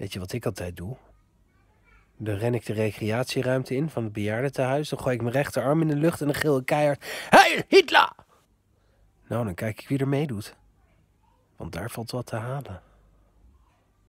Weet je wat ik altijd doe? Dan ren ik de recreatieruimte in van het bejaardentehuis. Dan gooi ik mijn rechterarm in de lucht en dan gil ik keihard... Hey, Hitler! Nou, dan kijk ik wie er meedoet. Want daar valt wat te halen.